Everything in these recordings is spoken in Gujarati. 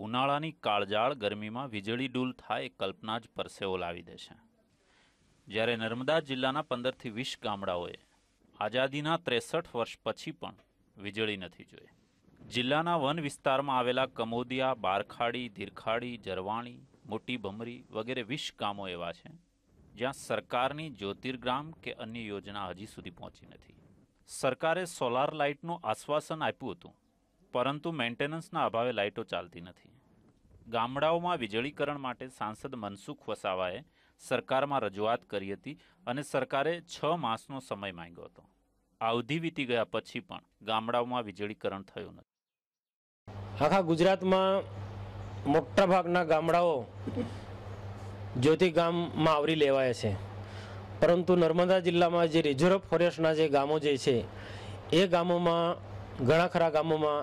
ઉનાળાની કાળજાળ ગરમીમાં વીજળી ડૂલ થાય કલ્પના જ પરસેવો લાવી દેશે જ્યારે નર્મદા જિલ્લાના પંદરથી વીસ ગામડાઓએ આઝાદીના ત્રેસઠ વર્ષ પછી પણ વીજળી નથી જોઈ જિલ્લાના વન વિસ્તારમાં આવેલા કમોદિયા બારખાડી ધીરખાડી જરવાણી મોટી ભમરી વગેરે વીસ ગામો એવા છે જ્યાં સરકારની જ્યોતિર્ગ્રામ કે અન્ય યોજના હજી સુધી પહોંચી નથી સરકારે સોલાર લાઇટનું આશ્વાસન આપ્યું હતું પરંતુ મેન્ટેનન્સના અભાવે લાઇટો ચાલતી નથી ગામડાઓમાં વીજળીકરણ માટે સાંસદ મનસુખ વસાવાએ સરકારમાં રજૂઆત કરી હતી અને સરકારે છ માસનો સમય માંગ્યો હતો અવધિ વીતી ગયા પછી પણ ગામડાઓમાં વીજળીકરણ થયું નથી આખા ગુજરાતમાં મોટા ભાગના ગામડાઓ જ્યોતિ ગામમાં આવરી લેવાય છે પરંતુ નર્મદા જિલ્લામાં જે રિઝર્વ ફોરેસ્ટના જે ગામો જે છે એ ગામોમાં ઘણા ખરા ગામોમાં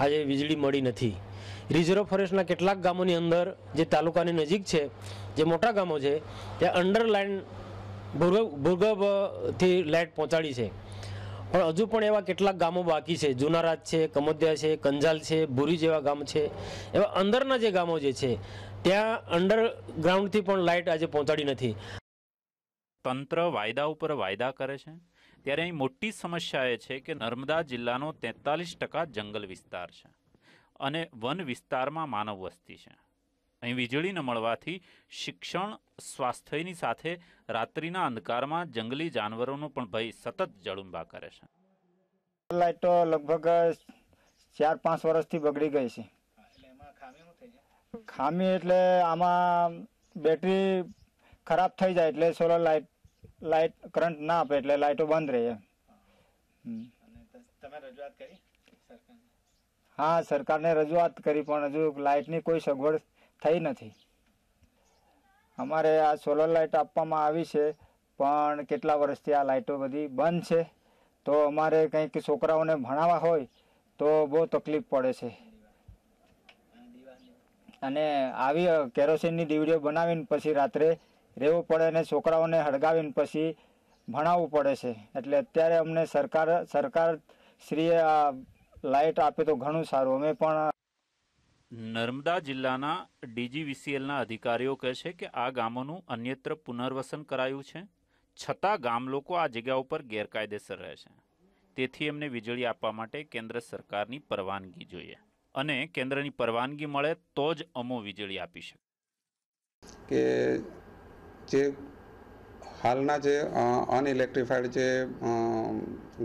આજે વીજળી મળી નથી રિઝર્વ ફોરેસ્ટના કેટલાક ગામોની અંદર જે તાલુકાની નજીક છે જે મોટા ગામો છે ત્યાં અંડરલાઇન ભૂગર્ભથી લાઇટ પહોંચાડી છે પણ હજુ પણ એવા કેટલાક ગામો બાકી છે જુનારાજ છે કમોદિયા છે કંજાલ છે ભૂરી જેવા ગામ છે એવા અંદરના જે ગામો જે છે ત્યાં અંડરગ્રાઉન્ડથી પણ લાઇટ આજે પહોંચાડી નથી તંત્ર વાયદા ઉપર વાયદા કરે છે ત્યારે અહીં મોટી સમસ્યા એ છે કે નર્મદા જિલ્લાનો તેતાલીસ ટકા જંગલ વિસ્તાર છે અને વન વિસ્તારમાં માનવ વસ્તી છે અહીં વીજળી ન મળવાથી શિક્ષણ સ્વાસ્થ્યની સાથે રાત્રિના અંધકારમાં જંગલી જાનવરોનો પણ ભય સતત જળુંબા કરે છે લાઇટો લગભગ ચાર પાંચ વર્ષથી બગડી ગઈ છે ખામી એટલે આમાં બેટરી ખરાબ થઈ જાય એટલે સોલર લાઇટ લાઇટ કરંટ ના આપે એટલે લાઇટો બંધ રહે તમે કરી હા સરકારને રજૂઆત કરી પણ હજુ લાઇટની કોઈ સગવડ થઈ નથી અમારે આ સોલર લાઇટ આપવામાં આવી છે પણ કેટલા વર્ષથી આ લાઇટો બધી બંધ છે તો અમારે કંઈક છોકરાઓને ભણાવવા હોય તો બહુ તકલીફ પડે છે અને આવી કેરોસીનની દીવડીઓ બનાવીને પછી રાત્રે રહેવું પડે અને છોકરાઓને હળગાવીને પછી ભણાવવું પડે છે એટલે અત્યારે અમને સરકાર સરકાર શ્રીએ આ લાઇટ આપે તો ઘણું સારું અમે પણ નર્મદા જિલ્લાના ડીજીવીસીએલના અધિકારીઓ કહે છે કે આ ગામોનું અન્યત્ર પુનર્વસન કરાયું છે છતાં ગામ લોકો આ જગ્યા ઉપર ગેરકાયદેસર રહે છે તેથી એમને વીજળી આપવા માટે કેન્દ્ર સરકારની પરવાનગી જોઈએ અને કેન્દ્રની પરવાનગી મળે તો જ અમો વીજળી આપી શકે કે જે હાલના જે અનઇલેક્ટ્રિફાઈડ જે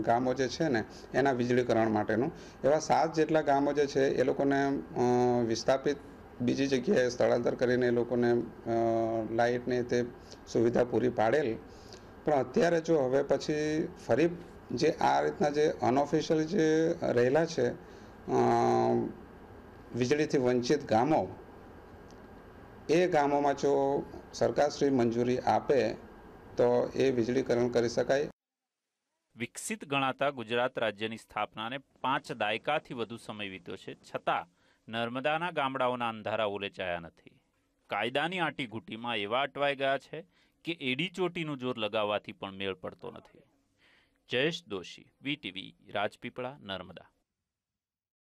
ગામો જે છે ને એના વીજળીકરણ માટેનું એવા સાત જેટલા ગામો જે છે એ લોકોને વિસ્થાપિત બીજી જગ્યાએ સ્થળાંતર કરીને એ લોકોને લાઇટને તે સુવિધા પૂરી પાડેલ પણ અત્યારે જો હવે પછી ફરી જે આ રીતના જે અનઓફિશિયલ જે રહેલા છે વીજળીથી વંચિત ગામો એ ગામોમાં જો સરકારશ્રી મંજૂરી આપે તો એ વીજળીકરણ કરી શકાય વિકસિત ગણાતા ગુજરાત રાજ્યની સ્થાપનાને પાંચ દાયકાથી વધુ સમય વીત્યો છે છતાં નર્મદાના ગામડાઓના અંધારા ઓલેચાયા નથી કાયદાની આંટીઘૂંટીમાં એવા અટવાઈ ગયા છે કે એડી ચોટીનું જોર લગાવવાથી પણ મેળ પડતો નથી જયેશ દોશી વીટીવી રાજપીપળા નર્મદા